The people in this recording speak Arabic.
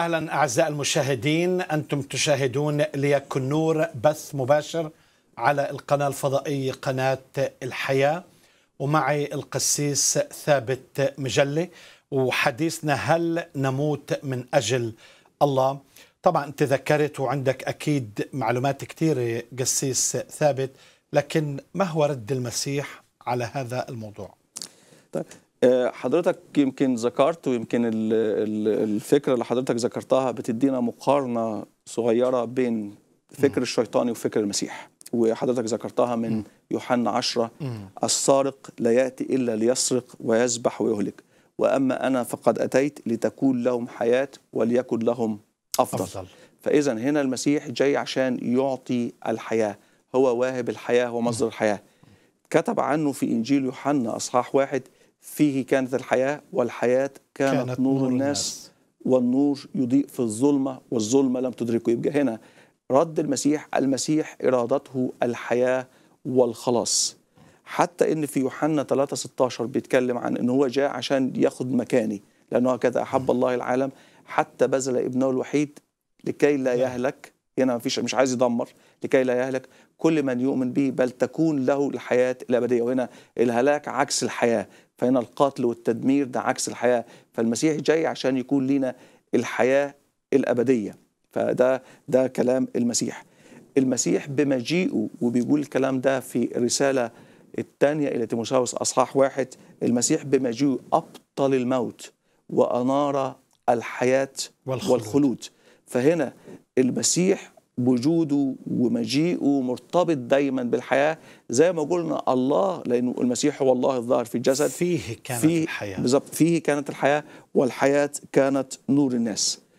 اهلا اعزائي المشاهدين انتم تشاهدون ليك النور بث مباشر على القناه الفضائيه قناه الحياه ومعي القسيس ثابت مجلي وحديثنا هل نموت من اجل الله طبعا انت ذكرت وعندك اكيد معلومات كثيره قسيس ثابت لكن ما هو رد المسيح على هذا الموضوع طيب حضرتك يمكن ذكرت ويمكن الفكره اللي حضرتك ذكرتها بتدينا مقارنه صغيره بين فكر الشيطاني وفكر المسيح وحضرتك ذكرتها من يوحنا 10 السارق لا ياتي الا ليسرق ويذبح ويهلك واما انا فقد اتيت لتكون لهم حياه وليكن لهم افضل, أفضل. فاذا هنا المسيح جاي عشان يعطي الحياه هو واهب الحياه هو مصدر الحياه كتب عنه في انجيل يوحنا اصحاح واحد فيه كانت الحياة والحياة كانت, كانت نور, نور الناس, الناس والنور يضيء في الظلمة والظلمة لم تدركه يبقى هنا رد المسيح المسيح إرادته الحياة والخلاص حتى ان في يوحنا 3:16 بيتكلم عن ان هو جاء عشان ياخد مكاني لانه هكذا احب الله العالم حتى بذل ابنه الوحيد لكي لا نعم. يهلك هنا مفيش مش عايز يدمر لكي لا يهلك كل من يؤمن به بل تكون له الحياه الابديه وهنا الهلاك عكس الحياه فهنا القتل والتدمير ده عكس الحياة فالمسيح جاي عشان يكون لنا الحياة الأبدية فده ده كلام المسيح المسيح بمجيئه وبيقول الكلام ده في الرسالة الثانية إلى تيموساوس أصحاح واحد المسيح بمجيئه أبطل الموت وأنار الحياة والخلود, والخلود. فهنا المسيح وجوده ومجيئه مرتبط دايما بالحياه زي ما قلنا الله لأن المسيح هو الله الظاهر في الجسد فيه كانت فيه الحياه فيه كانت الحياه والحياه كانت نور الناس